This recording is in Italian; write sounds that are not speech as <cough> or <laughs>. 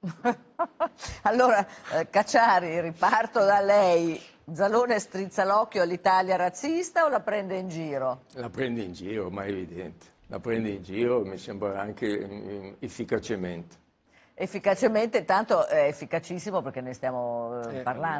<laughs> allora, eh, Cacciari, riparto da lei. Zalone strizza l'occhio all'Italia razzista o la prende in giro? La prende in giro, ma è evidente. La prende in giro, mi sembra anche mh, mm, efficacemente. Efficacemente, tanto è efficacissimo perché ne stiamo eh, eh parlando.